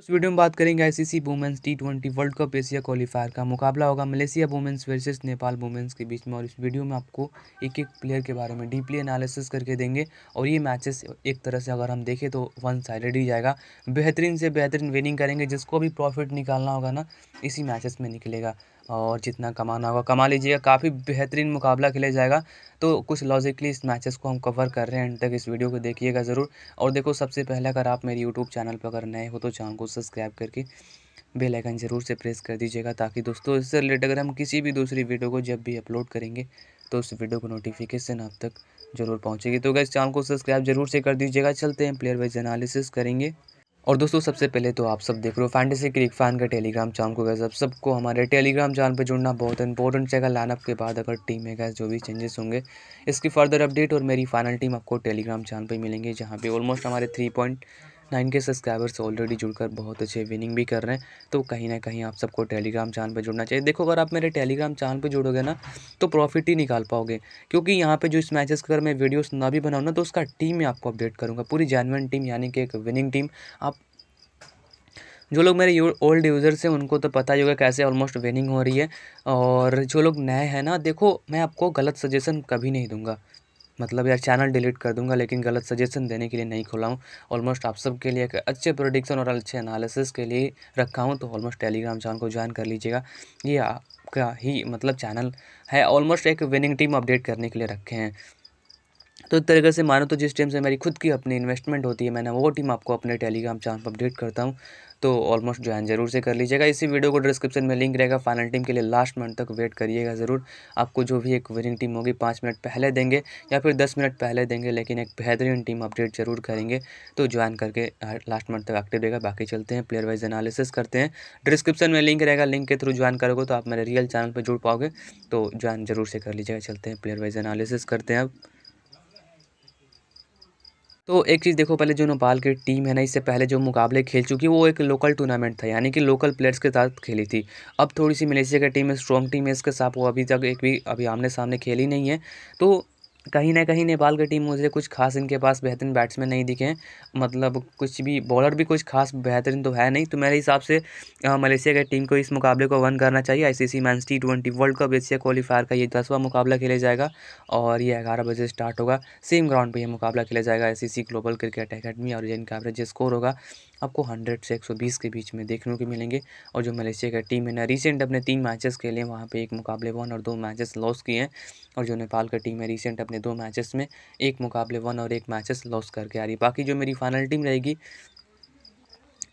इस वीडियो में बात करेंगे ICC women's T twenty world cup Asia qualifier का मुकाबला होगा Malaysia women's versus Nepal women's के बीच में और इस वीडियो में आपको एक एक प्लेयर के बारे में डीपली एनालिसिस करके देंगे और ये मैचेस एक तरह से अगर हम देखें तो वन साइडेड ही जाएगा बेहतरीन से बेहतरीन विनिंग करेंगे जिसको भी प्रॉफिट निकालना होगा ना इसी मैचेस में निकलेगा और जितना कमाना होगा कमा लीजिएगा काफ़ी बेहतरीन मुकाबला खेला जाएगा तो कुछ लॉजिकली इस मैचेस को हम कवर कर रहे हैं एंड तक इस वीडियो को देखिएगा ज़रूर और देखो सबसे पहले अगर आप मेरे यूट्यूब चैनल पर अगर नए हो तो चैनल को सब्सक्राइब करके बेल आइकन ज़रूर से प्रेस कर दीजिएगा ताकि दोस्तों इससे रिलेटेड अगर हम किसी भी दूसरी वीडियो को जब भी अपलोड करेंगे तो उस वीडियो को नोटिफिकेशन आप तक ज़रूर पहुँचेगी तो अगर चैनल को सब्सक्राइब जरूर से कर दीजिएगा चलते हैं प्लेयर वाइज एनालिसिस करेंगे और दोस्तों सबसे पहले तो आप सब देख रहे हो फैंटेसी क्रिक फैन का टेलीग्राम चैनल को गैस अब सबको हमारे टेलीग्राम चैनल पर जुड़ना बहुत इंपॉर्टेंट रहेगा लाइनअप के बाद अगर टीम में गैस जो भी चेंजेस होंगे इसकी फर्दर अपडेट और मेरी फाइनल टीम आपको टेलीग्राम चैनल पर मिलेंगे जहाँ पर ऑलमोस्ट हमारे थ्री पॉइंट नाइन के सब्सक्राइबर्स ऑलरेडी जुड़कर बहुत अच्छे विनिंग भी कर रहे हैं तो कहीं ना कहीं आप सबको टेलीग्राम चैनल पर जुड़ना चाहिए देखो अगर आप मेरे टेलीग्राम चैनल पर जुड़ोगे ना तो प्रॉफिट ही निकाल पाओगे क्योंकि यहाँ पर जो इस मैचेस का अगर मैं वीडियोस ना भी बनाऊँ ना तो उसका टीम मैं आपको अपडेट करूँगा पूरी जैनवन टीम यानी कि एक विनिंग टीम आप जो लोग मेरे ओल्ड यूज़र्स हैं उनको तो पता ही होगा कैसे ऑलमोस्ट विनिंग हो रही है और जो लोग नए हैं ना देखो मैं आपको गलत सजेशन कभी नहीं दूंगा मतलब यार चैनल डिलीट कर दूंगा लेकिन गलत सजेशन देने के लिए नहीं खोला हूँ ऑलमोस्ट आप सब के लिए एक अच्छे प्रोडिक्शन और अच्छे एनालिसिस के लिए रखा हूँ तो ऑलमोस्ट टेलीग्राम चैनल को ज्वाइन कर लीजिएगा ये आपका ही मतलब चैनल है ऑलमोस्ट एक विनिंग टीम अपडेट करने के लिए रखे हैं तो एक तरीके से मानो तो जिस टीम से मेरी खुद की अपनी इन्वेस्टमेंट होती है मैंने वो टीम आपको अपने टेलीग्राम चैनल पर अपडेट करता हूँ तो ऑलमोस्ट ज्वाइन जरूर से कर लीजिएगा इसी वीडियो को डिस्क्रिप्शन में लिंक रहेगा फाइनल टीम के लिए लास्ट मिनट तक वेट करिएगा ज़रूर आपको जो भी एक विनिंग टीम होगी पाँच मिनट पहले देंगे या फिर दस मिनट पहले देंगे लेकिन एक बेहतरीन टीम अपडेट जरूर करेंगे तो ज्वाइन करके लास्ट मंथ तक एक्टिव रहेगा बाकी चलते हैं प्लेयर वाइज एनालिसिस करते हैं डिस्क्रिप्शन में लिंक रहेगा लिंक के थ्रू ज्वाइन करोगे तो आप मेरे रियल चैनल पर जुड़ पाओगे तो ज्वाइन जरूर से कर लीजिएगा चलते हैं प्लेयर वाइज एनालिसिस करते हैं अब तो एक चीज़ देखो पहले जो नेपाल की टीम है ना इससे पहले जो मुकाबले खेल चुकी है वो एक लोकल टूर्नामेंट था यानी कि लोकल प्लेयर्स के साथ खेली थी अब थोड़ी सी मलेशिया की टीम है स्ट्रॉन्ग टीम है इसके साथ वो अभी तक एक भी अभी आमने सामने खेली नहीं है तो कहीं ना कहीं नेपाल की टीम मुझे कुछ खास इनके पास बेहतरीन बैट्समैन नहीं दिखे मतलब कुछ भी बॉलर भी कुछ खास बेहतरीन तो है नहीं तो मेरे हिसाब से मलेशिया की टीम को इस मुकाबले को वन करना चाहिए ICC men's T twenty world cup Asia qualifier का ये दसवां मुकाबला खेला जाएगा और ये ग्यारह बजे स्टार्ट होगा सेम ग्राउंड पर यह मुकाबला खेला जाएगा आई ग्लोबल क्रिकेट अकेडमी और जिनका एवरेज स्कोर होगा आपको हंड्रेड से एक सौ बीस के बीच में देखने को मिलेंगे और जो मलेशिया की टीम है ना रिसेंट अपने तीन मैचेस खेले वहाँ पर एक मुकाबले वन और दो मैचेस लॉस किए हैं और जो नेपाल की टीम है रिसेंट अपने अपने दो मैचेस में एक मुकाबले वन और एक मैचेस लॉस करके आ रही बाकी जो मेरी फाइनल टीम रहेगी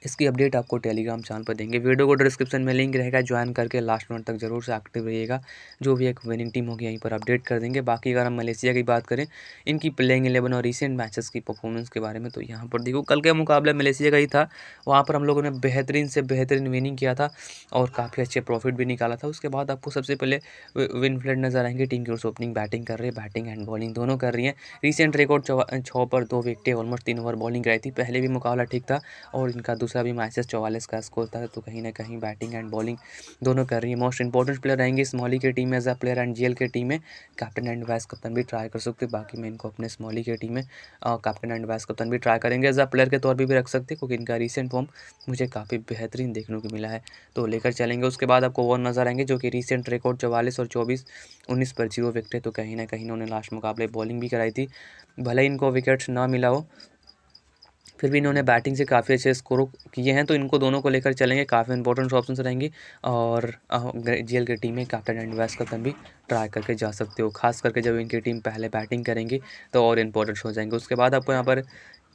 इसकी अपडेट आपको टेलीग्राम चैनल पर देंगे वीडियो को डिस्क्रिप्शन में लिंक रहेगा ज्वाइन करके लास्ट मिनट तक जरूर से एक्टिव रहिएगा जो भी एक विनिंग टीम होगी यहीं पर अपडेट कर देंगे बाकी अगर हम मलेशिया की बात करें इनकी प्लेइंग एलेवन और रिसेंट मैचेस की परफॉर्मेंस के बारे में तो यहाँ पर देखो कल का मुकाबला मलेशिया का ही था वहाँ पर हम लोगों ने बेहतरीन से बेहतरीन विनिंग किया था और काफ़ी अच्छे प्रॉफिट भी निकाला था उसके बाद आपको सबसे पहले विनफ्लेड नजर आएंगे टीम की ओर से ओपनिंग बैटिंग कर रही है बैटिंग एंड बॉलिंग दोनों कर रही है रिसेंट रिकॉर्ड छः पर दो विकटें ऑलमोस्ट तीन ओवर बॉलिंग कराई थी पहले भी मुकाबला ठीक था और इनका दूसरा उसका भी माइसस चौवालीस का स्कोर था तो कहीं ना कहीं बैटिंग एंड बॉलिंग दोनों कर रही है मोस्ट इंपॉर्टेंट प्लेयर रहेंगे स्मॉली के टीम में as a player and GL के टीम में कैप्टन एंड वाइस कप्तान भी ट्राई कर सकते बाकी मैं इनको अपने स्मॉली के टीम में कैप्टन एंड वाइस कप्तान भी ट्राई करेंगे एज अ प्लेयर के तौर पर भी, रख सकते क्योंकि इनका रिसेंट फॉर्म मुझे काफ़ी बेहतरीन देखने को मिला है तो लेकर चलेंगे उसके बाद आपको वो नजर आएंगे जो कि रिसेंट रिकॉर्ड चौवालीस और चौबीस उन्नीस पर जीरो विकटे तो कहीं ना कहीं इन्होंने लास्ट मुकाबले बॉलिंग भी कराई थी भले इनको विकेट्स ना मिला हो फिर भी इन्होंने बैटिंग से काफ़ी अच्छे स्कोर किए हैं तो इनको दोनों को लेकर चलेंगे काफ़ी इंपॉर्टेंट ऑप्शन रहेंगे और जी की टीम में कैप्टन एंड वैस का भी ट्राई करके जा सकते हो खास करके जब इनकी टीम पहले बैटिंग करेंगी तो और इम्पोर्टेंट हो जाएंगे उसके बाद आपको यहाँ पर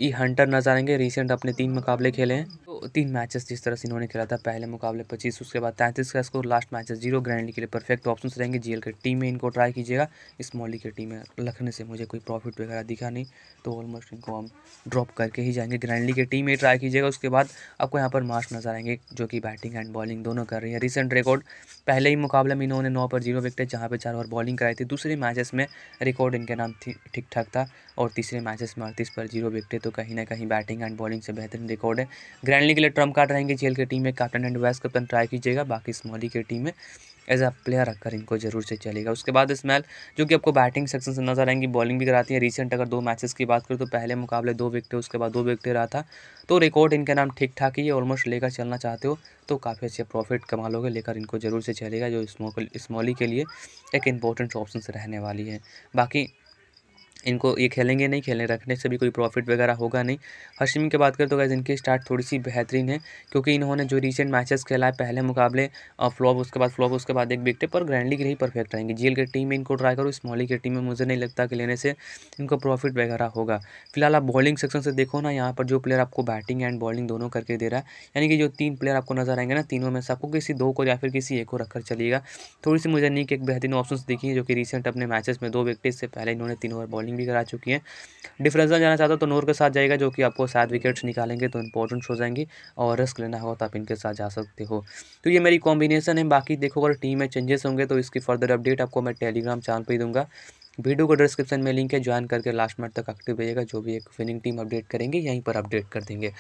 ई e हंटर नजर आएंगे रिसेंट अपने तीन मुकाबले खेले हैं तीन मैचेस जिस तरह से इन्होंने खेला था पहले मुकाबले पच्चीस उसके बाद तैंतीस का score last matches zero grand league के लिए परफेक्ट ऑप्शन रहेंगे जीएल की टीम में इनको ट्राई कीजिएगा स्मॉल लीग की टीम में लखने से मुझे कोई प्रॉफिट वगैरह दिखा नहीं तो ऑलमोस्ट इनको हम ड्रॉप करके ही जाएंगे ग्रैंड लीग की टीम में ट्राई कीजिएगा उसके बाद आपको यहाँ पर मार्च नजर आएंगे जो कि बैटिंग एंड बॉलिंग दोनों कर रही है रिसेंट रिकॉर्ड पहले ही मुकाबले में इन्होंने नौ पर जीरो विकटे जहाँ पर चार ओवर बॉलिंग कराई थी दूसरे मैचेस में रिकॉर्ड इनके नाम ठीक ठाक था और तीसरे मैचेस में अड़तीस पर जीरो विकटे तो कहीं ना कहीं बैटिंग एंड बॉलिंग से बेहतरीन रिकॉर्ड है ग्रैंड खेलने के लिए ट्रम्प कार्ड रहेंगे जेल की टीम में captain and vice captain try कीजिएगा बाकी स्मॉली की टीम में एज अ प्लेयर रखकर इनको जरूर से चलेगा उसके बाद स्मैल जो कि आपको बैटिंग सेक्शन से नजर आएंगी बॉलिंग भी कराती है रिसेंट अगर दो मैचेस की बात करें तो पहले मुकाबले दो विकटे उसके बाद दो विकटे रहा था तो रिकॉर्ड इनके नाम ठीक ठाक ही है ऑलमोस्ट लेकर चलना चाहते हो तो काफ़ी अच्छे प्रॉफिट कमा लोगे लेकर इनको जरूर से चलेगा जो स्मॉली के लिए एक इंपॉर्टेंट ऑप्शन रहने वाली है बाकी इनको ये खेलेंगे नहीं खेलने रखने से भी कोई प्रॉफिट वगैरह होगा नहीं हशिम की बात करें तो गैस इनकी स्टार्ट थोड़ी सी बेहतरीन है क्योंकि इन्होंने जो रिसेंट मैचेस खेला है पहले मुकाबले फ्लॉप उसके बाद फ्लॉप उसके बाद एक विकटे पर ग्रैंड लीग ही परफेक्ट रहेंगे जीएल की टीम में इनको ट्राई करो स्मॉली की टीम में मुझे नहीं लगता कि लेने से इनको प्रॉफिट वगैरह होगा फिलहाल आप बॉलिंग सेक्शन से देखो ना यहाँ पर जो प्लेयर आपको बैटिंग एंड बॉलिंग दोनों करके दे रहा है यानी कि जो तीन प्लेयर आपको नजर आएंगे ना तीनों में से आपको किसी दो को या फिर किसी एक को रखकर चलिएगा थोड़ी सी मुझे नीक एक बेहतरीन ऑप्शन दिखी है जो कि रिसेंट अपने मैचेस में दो विकटेज से पहले इन्होंने तीन ओवर बॉलिंग बॉलिंग भी करा चुकी हैं डिफरेंशियल जाना चाहता तो नूर के साथ जाएगा जो कि आपको सात विकेट्स निकालेंगे तो इंपॉर्टेंट हो जाएंगी और रिस्क लेना हो तो आप इनके साथ जा सकते हो तो ये मेरी कॉम्बिनेशन है बाकी देखो अगर टीम में चेंजेस होंगे तो इसकी फर्दर अपडेट आपको मैं टेलीग्राम चैनल पर ही दूंगा वीडियो को डिस्क्रिप्शन में लिंक है ज्वाइन करके लास्ट मिनट तक एक्टिव रहिएगा जो भी एक विनिंग टीम अपडेट करेंगे यहीं पर अपडेट कर देंगे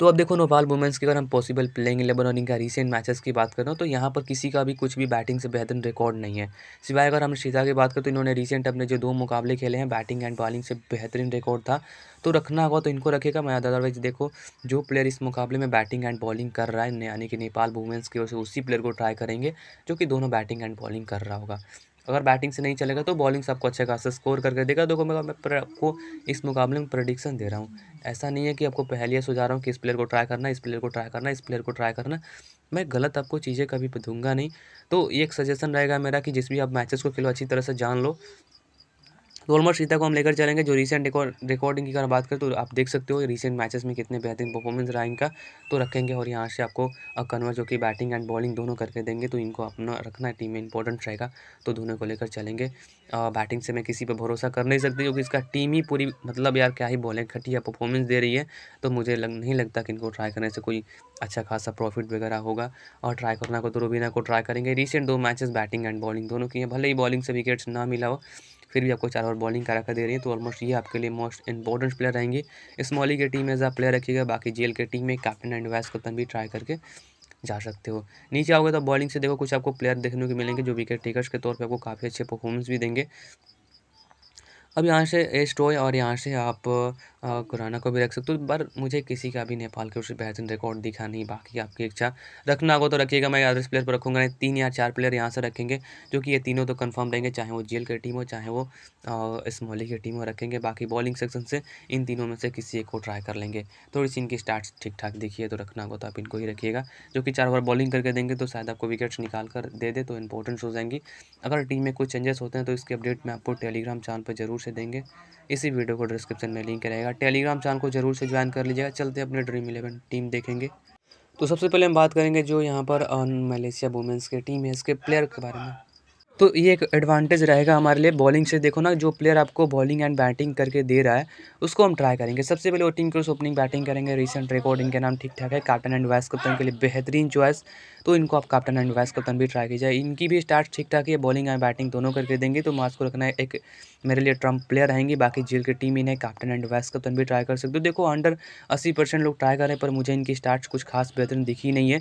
तो अब देखो नोपाल वुमेंस की अगर हम पॉसिबल प्लेइंग इलेवन और इनका रिसेंट मैचेस की बात करें तो यहाँ पर किसी का भी कुछ भी बैटिंग से बेहतर रिकॉर्ड नहीं है सिवाय अगर हम शीजा की बात करें तो इन्होंने रिसेंट अपने जो दो मुकाबले खेले हैं बैटिंग एंड बॉलिंग से बेहतरीन रिकॉर्ड था तो रखना होगा तो इनको रखेगा मैं अदरवाइज देखो जो प्लेयर इस मुकाबले में बैटिंग एंड बॉलिंग कर रहा है यानी कि नेपाल वुमेंस की ओर से उसी प्लेयर को ट्राई करेंगे जो कि दोनों बैटिंग एंड बॉलिंग कर रहा होगा अगर बैटिंग से नहीं चलेगा तो बॉलिंग से आपको अच्छे खासा स्कोर करके देगा देखो मैं आपको इस मुकाबले में प्रडिक्शन दे रहा हूँ ऐसा नहीं है कि आपको पहले ही सुझा रहा हूँ कि इस प्लेयर को ट्राई करना इस प्लेयर को ट्राई करना इस प्लेयर को ट्राई करना मैं गलत आपको चीज़ें कभी दूंगा नहीं तो ये एक सजेशन रहेगा मेरा कि जिस भी आप मैचेस को खेलो अच्छी तरह से जान लो तो ऑलमोस्ट सीता को हम लेकर चलेंगे जो रिसेंट रिकॉर्डिंग की अगर बात करें तो आप देख सकते हो रिसेंट मैचेस में कितने बेहतरीन परफॉर्मेंस रहा इनका तो रखेंगे और यहाँ से आपको कन्वर जो कि बैटिंग एंड बॉलिंग दोनों करके देंगे तो इनको अपना रखना टीम में इंपॉर्टेंट रहेगा तो दोनों को लेकर चलेंगे बैटिंग से मैं किसी पर भरोसा कर नहीं सकती क्योंकि इसका टीम ही पूरी मतलब यार क्या ही बॉलिंग घटिया परफॉर्मेंस दे रही है तो मुझे लग नहीं लगता कि इनको ट्राई करने से कोई अच्छा खासा प्रॉफिट वगैरह होगा और ट्राई करना को तो रूबीना को ट्राई करेंगे रिसेंट दो मैचेस बैटिंग एंड बॉलिंग दोनों की है भले ही बॉलिंग से विकेट्स ना मिला हो फिर भी आपको चार ओवर बॉलिंग करा कर दे रही है तो ऑलमोस्ट ये आपके लिए मोस्ट इंपॉर्टेंट प्लेयर रहेंगे स्मॉली के टीम में एज प्लेयर रखिएगा बाकी जेल के टीम में कैप्टन एंड वाइस कप्तान भी ट्राई करके जा सकते हो नीचे आओगे तो बॉलिंग से देखो कुछ आपको प्लेयर देखने को मिलेंगे जो विकेट टेकर्स के तौर पर आपको काफ़ी अच्छे परफॉर्मेंस भी देंगे अब यहाँ से एस्ट्रॉय और यहाँ से आप कुराना को भी रख सकते हो पर मुझे किसी का भी नेपाल के उससे बेहतरीन रिकॉर्ड दिखा नहीं बाकी आपकी इच्छा रखना होगा तो रखिएगा मैं एवरेज प्लेयर पर रखूँगा नहीं तीन या चार प्लेयर यहाँ से रखेंगे जो कि ये तीनों तो कन्फर्म रहेंगे चाहे वो जेल की टीम हो चाहे वो इस मोहल्ले की टीम हो रखेंगे बाकी बॉलिंग सेक्शन से इन तीनों में से किसी एक को ट्राई कर लेंगे थोड़ी सी इनकी स्टार्ट ठीक ठाक दिखिए तो रखना होगा तो आप इनको ही रखिएगा जो कि चार ओवर बॉलिंग करके देंगे तो शायद आपको विकेट्स निकाल कर दे दे तो इंपॉर्टेंस हो जाएंगी अगर टीम में कुछ चेंजेस होते हैं तो इसके अपडेट मैं आपको टेलीग्राम चैनल पर जरूर से देंगे इसी वीडियो को डिस्क्रिप्शन में लिंक रहेगा जाएगा टेलीग्राम चैनल को ज़रूर से ज्वाइन कर लीजिएगा चलते अपने ड्रीम इलेवन टीम देखेंगे तो सबसे पहले हम बात करेंगे जो यहाँ पर मलेशिया वुमेंस की टीम है इसके प्लेयर के बारे में तो ये एक एडवांटेज रहेगा हमारे लिए बॉलिंग से देखो ना जो प्लेयर आपको बॉलिंग एंड बैटिंग करके दे रहा है उसको हम ट्राई करेंगे सबसे पहले ओटिंग क्रूस ओपनिंग बैटिंग करेंगे रिसेंट रिकॉर्ड इनके नाम ठीक ठाक है कैप्टन एंड वाइस कप्तान के लिए बेहतरीन चॉइस तो इनको आप कैप्टन एंड वाइस कप्तान भी ट्राई की जाए इनकी भी स्टार्ट ठीक ठाक है बॉलिंग एंड बैटिंग दोनों करके देंगे तो मास्क को रखना है एक मेरे लिए ट्रम्प प्लेयर रहेंगी बाकी जील की टीम इन्हें कैप्टन एंड वाइस कप्तान भी ट्राई कर सकते हो देखो अंडर अस्सी परसेंट लोग ट्राई कर रहे हैं पर मुझे इनकी स्टार्ट कुछ खास बेहतरीन दिखी नहीं है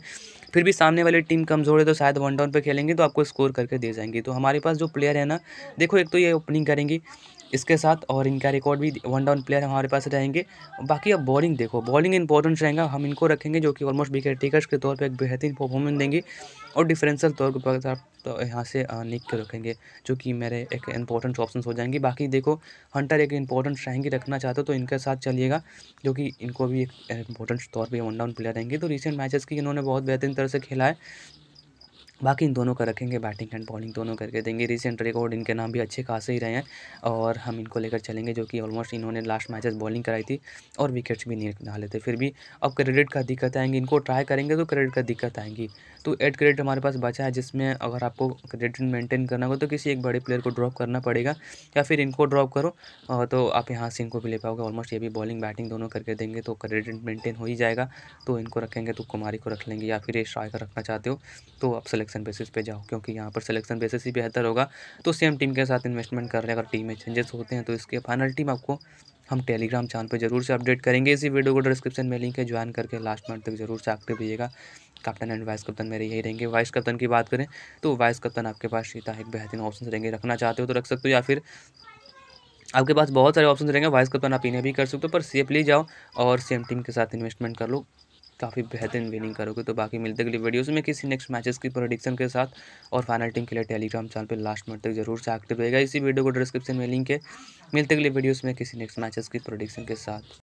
फिर भी सामने वाली टीम कमज़ोर है तो शायद वन डाउन पर खेलेंगे तो आपको स्कोर करके दे जाएंगे तो तो हमारे पास जो प्लेयर है ना देखो एक तो ये ओपनिंग करेंगे इसके साथ और इनका रिकॉर्ड भी वन डाउन प्लेयर हमारे पास रहेंगे बाकी अब बॉलिंग देखो बॉलिंग इंपॉर्टेंट रहेगा हम इनको रखेंगे जो कि ऑलमोस्ट विकेट टेकर्स के तौर पर एक बेहतरीन परफॉर्मेंस देंगे और डिफरेंशियल तौर पर तो यहाँ से निक के रखेंगे जो कि मेरे एक इंपॉर्टेंट ऑप्शन हो जाएंगे बाकी देखो हंटर एक इंपॉर्टेंट रहेंगे रखना चाहते हो तो इनके साथ चलिएगा जो कि इनको भी एक इंपॉर्टेंट तौर पर वन डाउन प्लेयर रहेंगे तो रिसेंट मैचेस की इन्होंने बहुत बेहतरीन तरह से खेला है बाकी इन दोनों का रखेंगे बैटिंग एंड बॉलिंग दोनों करके देंगे रिसेंट रिकॉर्ड इनके नाम भी अच्छे खासे ही रहे हैं और हम इनको लेकर चलेंगे जो कि ऑलमोस्ट इन्होंने लास्ट मैचेस बॉलिंग कराई थी और विकेट्स भी नहीं डाले थे फिर भी अब क्रेडिट का दिक्कत आएंगी इनको ट्राई करेंगे तो क्रेडिट का दिक्कत आएंगी तो एट क्रेडिट हमारे पास बचा है जिसमें अगर आपको क्रेडिट मेंटेन करना हो तो किसी एक बड़े प्लेयर को ड्रॉप करना पड़ेगा या फिर इनको ड्रॉप करो तो आप यहाँ से इनको भी ले पाओगे ऑलमोस्ट ये भी बॉलिंग बैटिंग दोनों करके देंगे तो क्रेडिट मेंटेन हो ही जाएगा तो इनको रखेंगे तो कुमारी को रख लेंगे या फिर ये स्ट्राइकर रखना चाहते हो तो आप सेलेक्ट सिलेक्शन बेसिस पे जाओ क्योंकि यहाँ पर सिलेक्शन बेसिस ही बेहतर होगा तो सेम टीम के साथ इन्वेस्टमेंट कर रहे हैं अगर टीम में चेंजेस होते हैं तो इसके फाइनल टीम आपको हम टेलीग्राम चैनल पे जरूर से अपडेट करेंगे इसी वीडियो को डिस्क्रिप्शन में लिंक है ज्वाइन करके लास्ट मिनट तक जरूर से एक्टिव रहिएगा कैप्टन एंड वाइस कप्तान मेरे यही रहेंगे वाइस कप्तान की बात करें तो वाइस कप्तान आपके पास सीता एक बेहतरीन ऑप्शन रहेंगे रखना चाहते हो तो रख सकते हो या फिर आपके पास बहुत सारे ऑप्शन रहेंगे वाइस कप्तान आप इन्हें भी कर सकते हो पर सेफली जाओ और सेम टीम के साथ इन्वेस्टमेंट कर लो काफ़ी बेहतरीन विनिंग करोगे तो बाकी मिलते अगली वीडियोस में किसी नेक्स्ट मैचेस की प्रोडिक्शन के साथ और फाइनल टीम के लिए टेलीग्राम चैनल पर लास्ट मिनट तक जरूर से एक्टिव रहेगा इसी वीडियो को डिस्क्रिप्शन में लिंक है मिलते अगली वीडियोज़ में किसी नेक्स्ट मैचेस की प्रोडिक्शन के साथ